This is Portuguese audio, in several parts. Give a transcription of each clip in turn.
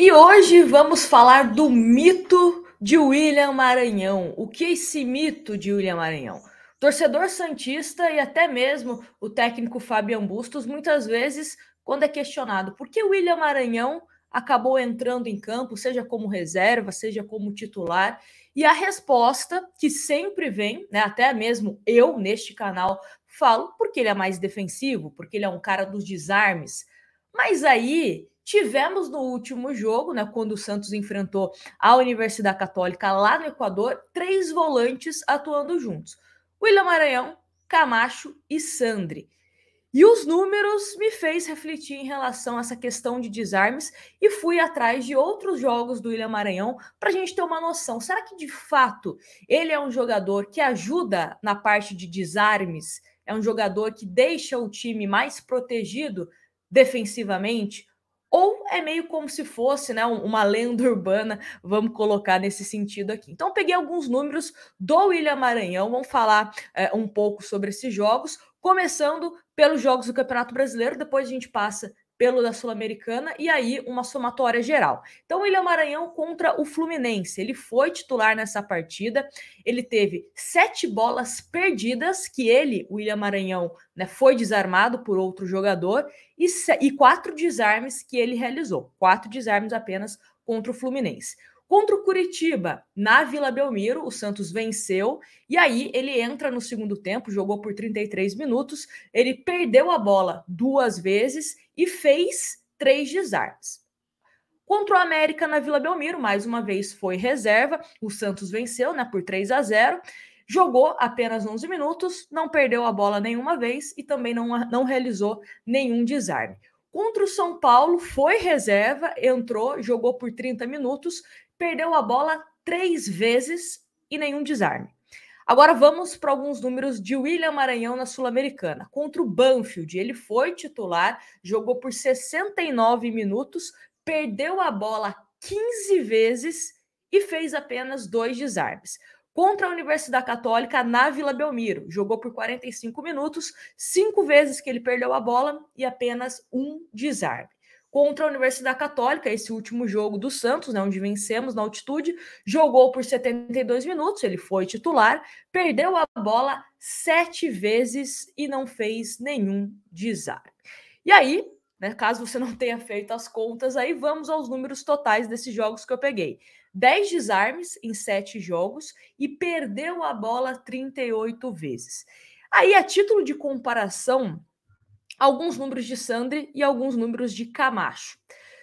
E hoje vamos falar do mito de William Maranhão. O que é esse mito de William Maranhão? Torcedor santista e até mesmo o técnico Fabian Bustos, muitas vezes, quando é questionado por que William Maranhão acabou entrando em campo, seja como reserva, seja como titular, e a resposta que sempre vem, né, até mesmo eu neste canal falo, porque ele é mais defensivo, porque ele é um cara dos desarmes. Mas aí Tivemos no último jogo, né, quando o Santos enfrentou a Universidade Católica lá no Equador, três volantes atuando juntos: William Maranhão, Camacho e Sandri. E os números me fez refletir em relação a essa questão de desarmes e fui atrás de outros jogos do William Maranhão para a gente ter uma noção. Será que de fato ele é um jogador que ajuda na parte de desarmes? É um jogador que deixa o time mais protegido defensivamente? ou é meio como se fosse né, uma lenda urbana, vamos colocar nesse sentido aqui. Então, peguei alguns números do William Maranhão, vamos falar é, um pouco sobre esses jogos, começando pelos jogos do Campeonato Brasileiro, depois a gente passa pelo da Sul-Americana e aí uma somatória geral. Então, ele é Maranhão contra o Fluminense. Ele foi titular nessa partida. Ele teve sete bolas perdidas, que ele, o William Maranhão, né, foi desarmado por outro jogador, e, e quatro desarmes que ele realizou. Quatro desarmes apenas contra o Fluminense. Contra o Curitiba, na Vila Belmiro, o Santos venceu e aí ele entra no segundo tempo, jogou por 33 minutos, ele perdeu a bola duas vezes e fez três desarmes. Contra o América na Vila Belmiro, mais uma vez foi reserva, o Santos venceu né, por 3 a 0 jogou apenas 11 minutos, não perdeu a bola nenhuma vez e também não, não realizou nenhum desarme. Contra o São Paulo, foi reserva, entrou, jogou por 30 minutos perdeu a bola três vezes e nenhum desarme. Agora vamos para alguns números de William Maranhão na Sul-Americana. Contra o Banfield, ele foi titular, jogou por 69 minutos, perdeu a bola 15 vezes e fez apenas dois desarmes. Contra a Universidade Católica na Vila Belmiro, jogou por 45 minutos, cinco vezes que ele perdeu a bola e apenas um desarme contra a Universidade Católica, esse último jogo do Santos, né, onde vencemos na altitude, jogou por 72 minutos, ele foi titular, perdeu a bola sete vezes e não fez nenhum desarme. E aí, né, caso você não tenha feito as contas, aí vamos aos números totais desses jogos que eu peguei. 10 desarmes em sete jogos e perdeu a bola 38 vezes. Aí, a título de comparação, alguns números de Sandri e alguns números de Camacho.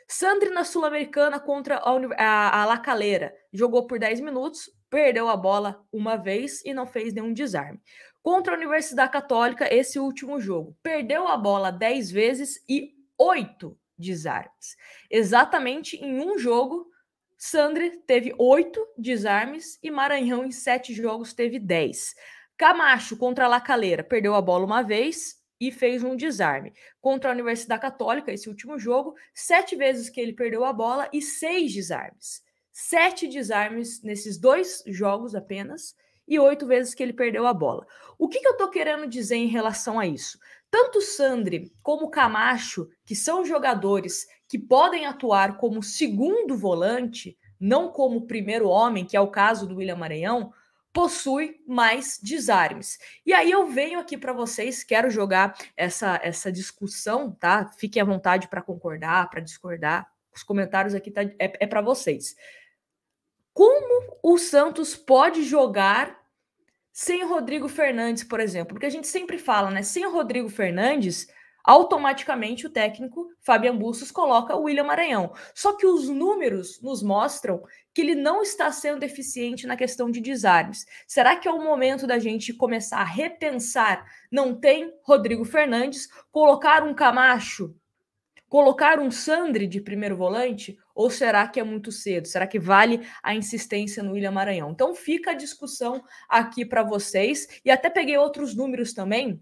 Sandri na Sul-Americana contra a, a, a La Calera. Jogou por 10 minutos, perdeu a bola uma vez e não fez nenhum desarme. Contra a Universidade Católica, esse último jogo. Perdeu a bola 10 vezes e 8 desarmes. Exatamente em um jogo, Sandri teve 8 desarmes e Maranhão, em 7 jogos, teve 10. Camacho contra a La Calera perdeu a bola uma vez, e fez um desarme. Contra a Universidade Católica, esse último jogo, sete vezes que ele perdeu a bola e seis desarmes. Sete desarmes nesses dois jogos apenas e oito vezes que ele perdeu a bola. O que, que eu estou querendo dizer em relação a isso? Tanto Sandri como Camacho, que são jogadores que podem atuar como segundo volante, não como primeiro homem, que é o caso do William Maranhão, possui mais desarmes. E aí eu venho aqui para vocês, quero jogar essa essa discussão, tá? Fiquem à vontade para concordar, para discordar. Os comentários aqui tá, é, é para vocês. Como o Santos pode jogar sem o Rodrigo Fernandes, por exemplo? Porque a gente sempre fala, né? Sem o Rodrigo Fernandes, automaticamente o técnico Fabian Bussos coloca o William Maranhão. Só que os números nos mostram que ele não está sendo eficiente na questão de desarmes. Será que é o momento da gente começar a repensar? Não tem Rodrigo Fernandes, colocar um Camacho, colocar um Sandri de primeiro volante? Ou será que é muito cedo? Será que vale a insistência no William Maranhão? Então fica a discussão aqui para vocês. E até peguei outros números também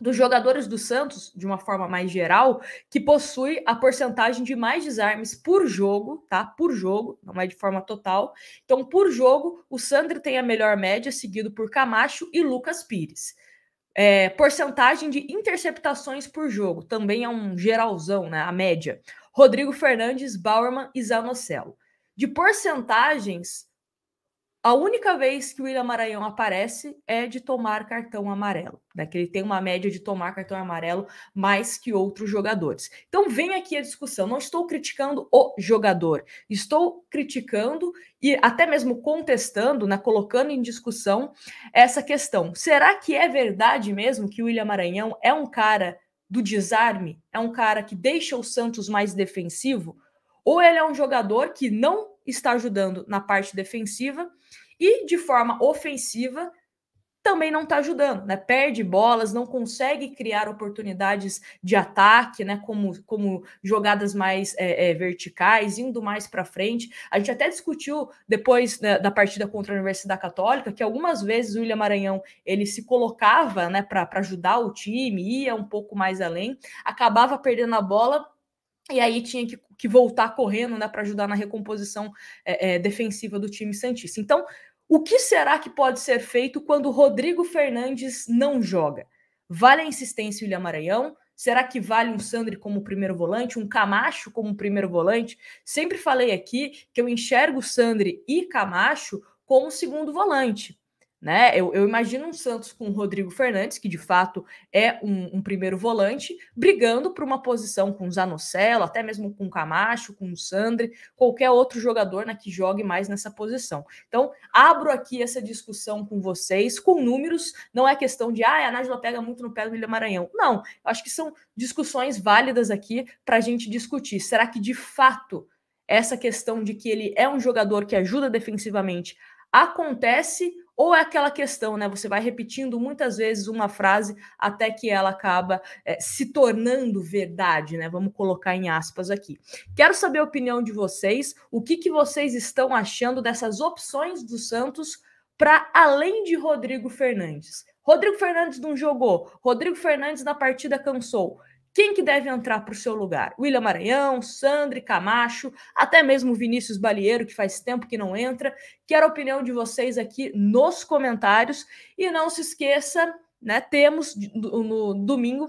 dos jogadores do Santos, de uma forma mais geral, que possui a porcentagem de mais desarmes por jogo, tá? Por jogo, não é de forma total. Então, por jogo, o Sandro tem a melhor média, seguido por Camacho e Lucas Pires. É, porcentagem de interceptações por jogo, também é um geralzão, né? A média. Rodrigo Fernandes, Bauerman e Zanocelo. De porcentagens a única vez que o William Maranhão aparece é de tomar cartão amarelo, né? Que ele tem uma média de tomar cartão amarelo mais que outros jogadores. Então vem aqui a discussão. Não estou criticando o jogador, estou criticando e até mesmo contestando, né, colocando em discussão essa questão. Será que é verdade mesmo que o William Maranhão é um cara do desarme? É um cara que deixa o Santos mais defensivo? Ou ele é um jogador que não está ajudando na parte defensiva e de forma ofensiva também não está ajudando, né? Perde bolas, não consegue criar oportunidades de ataque, né? Como, como jogadas mais é, é, verticais, indo mais para frente. A gente até discutiu depois né, da partida contra a Universidade Católica que algumas vezes o William Maranhão ele se colocava, né, para ajudar o time, ia um pouco mais além, acabava perdendo a bola e aí tinha que, que voltar correndo né, para ajudar na recomposição é, é, defensiva do time Santista. Então, o que será que pode ser feito quando Rodrigo Fernandes não joga? Vale a insistência William Maranhão? Será que vale um Sandri como primeiro volante, um Camacho como primeiro volante? Sempre falei aqui que eu enxergo Sandri e Camacho como segundo volante. Né? Eu, eu, imagino um Santos com o Rodrigo Fernandes, que de fato é um, um primeiro volante, brigando por uma posição com o Zanocelo, até mesmo com o Camacho, com o Sandri, qualquer outro jogador né, que jogue mais nessa posição. Então, abro aqui essa discussão com vocês, com números, não é questão de ah, a Nájila pega muito no pé do William Maranhão. Não, acho que são discussões válidas aqui para a gente discutir. Será que de fato essa questão de que ele é um jogador que ajuda defensivamente acontece? Ou é aquela questão, né? Você vai repetindo muitas vezes uma frase até que ela acaba é, se tornando verdade, né? Vamos colocar em aspas aqui. Quero saber a opinião de vocês, o que, que vocês estão achando dessas opções do Santos para além de Rodrigo Fernandes. Rodrigo Fernandes não jogou, Rodrigo Fernandes na partida cansou. Quem que deve entrar para o seu lugar? William Maranhão, Sandri, Camacho, até mesmo Vinícius Balieiro, que faz tempo que não entra. Quero a opinião de vocês aqui nos comentários. E não se esqueça, né? Temos no domingo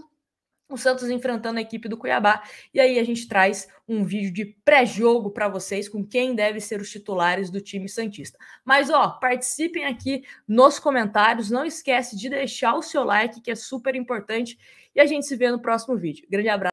o Santos enfrentando a equipe do Cuiabá. E aí a gente traz um vídeo de pré-jogo para vocês com quem deve ser os titulares do time santista. Mas ó, participem aqui nos comentários, não esquece de deixar o seu like que é super importante e a gente se vê no próximo vídeo. Grande abraço.